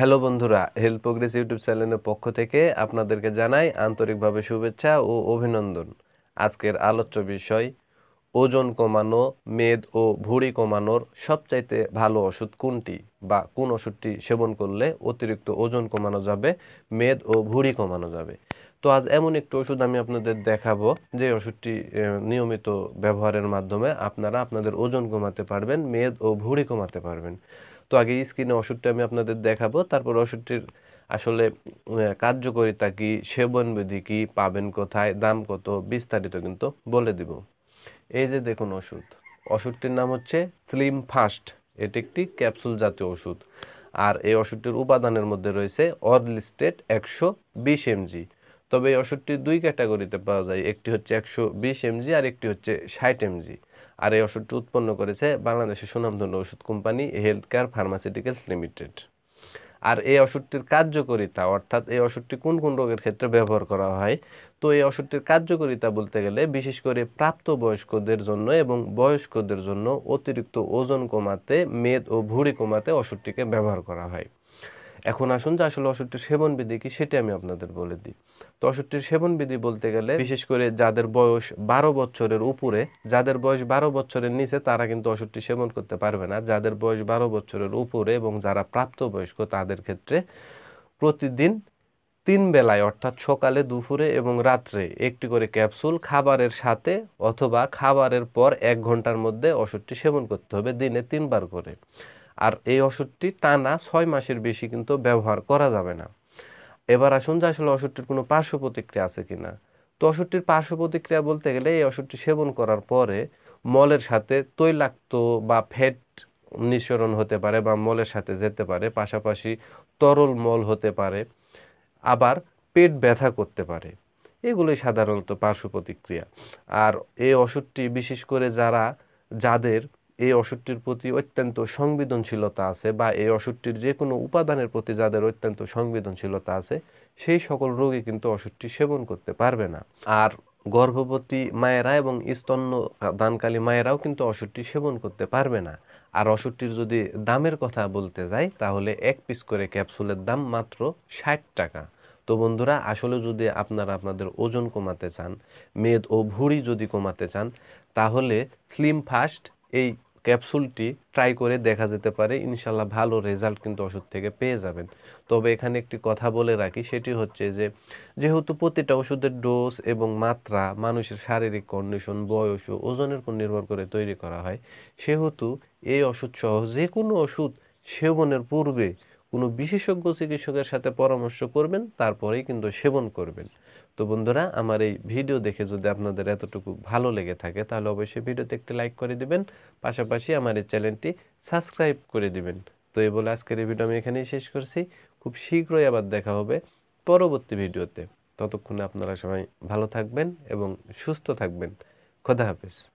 hello বন্ধুরা health progress YouTube চ্যানেলের পক্ষ থেকে আপনাদেরকে জানাই আন্তরিকভাবে শুভেচ্ছা ও অভিনন্দন আজকের আলোচ্য বিষয় ওজন কমানো মেদ ও ভুঁড়ি কমানোর সবচাইতে ভালো ওষুধ কোনটি বা কোন ওষুধটি সেবন করলে অতিরিক্ত ওজন কমানো যাবে মেদ ও ভুঁড়ি কমানো যাবে তো আজ এমন একটি ওষুধ আমি আপনাদের দেখাবো যে ওষুধটি নিয়মিত ব্যবহারের মাধ্যমে আপনারা আপনাদের ওজন কমাতে পারবেন মেদ ও ভুঁড়ি কমাতে পারবেন তো আগে স্ক্রিনে ওষুধটা আমি আপনাদের দেখাবো তারপর ওষুধটির আসলে কার্যকারিতা কী সেবনবিধি কী পাবেন কোথায় দাম কত বিস্তারিত কিন্তু বলে দিব এই যে দেখুন ওষুধ ওষুধটির নাম হচ্ছে স্লিম ফাস্ট এটি একটি ক্যাপসুল জাতীয় ওষুধ আর এই ওষুধটির উপাদানের মধ্যে রয়েছে অরলিস্টেড একশো বিশ এমজি তবে এই ওষুধটি দুই ক্যাটাগরিতে পাওয়া যায় একটি হচ্ছে একশো বিশ এমজি আর একটি হচ্ছে ষাট এমজি আর এই ওষুধটি উৎপন্ন করেছে বাংলাদেশের সুনামধন্য ওষুধ company Health Care Pharmaceuticals Limited আর এই ওষুধটির কার্যকারিতা অর্থাৎ এই ওষুধটি কোন কোন রোগের ক্ষেত্রে ব্যবহার করা হয় তো এই ওষুধটির কার্যকারিতা বলতে গেলে বিশেষ করে প্রাপ্তবয়স্কদের জন্য এবং বয়স্কদের জন্য অতিরিক্ত ওজন কমাতে মেদ ও ভুঁড়ি কমাতে ওষুধটিকে ব্যবহার করা হয় এখন আসুন যে আসলে অষট্টির সেবন বিধি কি সেটি আমি আপনাদের বলে দিই তো অসুরটির সেবন বিধি বলতে গেলে বিশেষ করে যাদের বয়স বারো বছরের উপরে যাদের বয়স বারো বছরের নিচে তারা কিন্তু অষট্টি সেবন করতে পারবে না যাদের বয়স বারো বছরের উপরে এবং যারা প্রাপ্তবয়স্ক তাদের ক্ষেত্রে প্রতিদিন তিন বেলায় অর্থাৎ সকালে দুপুরে এবং রাত্রে একটি করে ক্যাপসুল খাবারের সাথে অথবা খাবারের পর এক ঘন্টার মধ্যে ওষুধটি সেবন করতে হবে দিনে তিনবার করে আর এই ওষুধটি টানা ছয় মাসের বেশি কিন্তু ব্যবহার করা যাবে না এবার আসুন যে আসলে ওষুধটির কোনো পার্শ্ব প্রতিক্রিয়া আছে কি না তো ওষুধটির পার্শ্ব প্রতিক্রিয়া বলতে গেলে এই ওষুধটি সেবন করার পরে মলের সাথে তৈলাক্ত বা ফ্যাট নিঃসরণ হতে পারে বা মলের সাথে যেতে পারে পাশাপাশি তরল মল হতে পারে আবার পেট ব্যথা করতে পারে এগুলোই সাধারণত পার্শ্ব প্রতিক্রিয়া আর এই ওষুধটি বিশেষ করে যারা যাদের এই ওষুধটির প্রতি অত্যন্ত সংবেদনশীলতা আছে বা এই ওষুধটির যে কোনো উপাদানের প্রতি যাদের অত্যন্ত সংবেদনশীলতা আছে সেই সকল রোগী কিন্তু ওষুধটি সেবন করতে পারবে না আর গর্ভবতী মায়েরা এবং স্তন্য দানকালী মায়েরাও কিন্তু ওষুধটি সেবন করতে পারবে না আর ওষুধটির যদি দামের কথা বলতে যাই তাহলে এক পিস করে ক্যাপসুলের দাম মাত্র ষাট টাকা তো বন্ধুরা আসলে যদি আপনারা আপনাদের ওজন কমাতে চান মেদ ও ভুঁড়ি যদি কমাতে চান তাহলে স্লিম ফাস্ট এই ক্যাপসুলটি ট্রাই করে দেখা যেতে পারে ইনশাল্লাহ ভালো রেজাল্ট কিন্তু ওষুধ থেকে পেয়ে যাবেন তবে এখানে একটি কথা বলে রাখি সেটি হচ্ছে যে যেহেতু প্রতিটা ওষুধের ডোজ এবং মাত্রা মানুষের শারীরিক কন্ডিশন বয়স ও ওজনের উপর নির্ভর করে তৈরি করা হয় সেহেতু এই ওষুধ সহ যে কোনো ওষুধ সেবনের পূর্বে কোনো বিশেষজ্ঞ চিকিৎসকের সাথে পরামর্শ করবেন তারপরেই কিন্তু সেবন করবেন তো বন্ধুরা আমার এই ভিডিও দেখে যদি আপনাদের এতটুকু ভালো লেগে থাকে তাহলে অবশ্যই ভিডিওতে একটি লাইক করে দিবেন পাশাপাশি আমার এই চ্যানেলটি সাবস্ক্রাইব করে দিবেন তো এই বলে আজকের এই ভিডিও আমি এখানেই শেষ করছি খুব শীঘ্রই আবার দেখা হবে পরবর্তী ভিডিওতে ততক্ষণে আপনারা সবাই ভালো থাকবেন এবং সুস্থ থাকবেন খোদা হাফেজ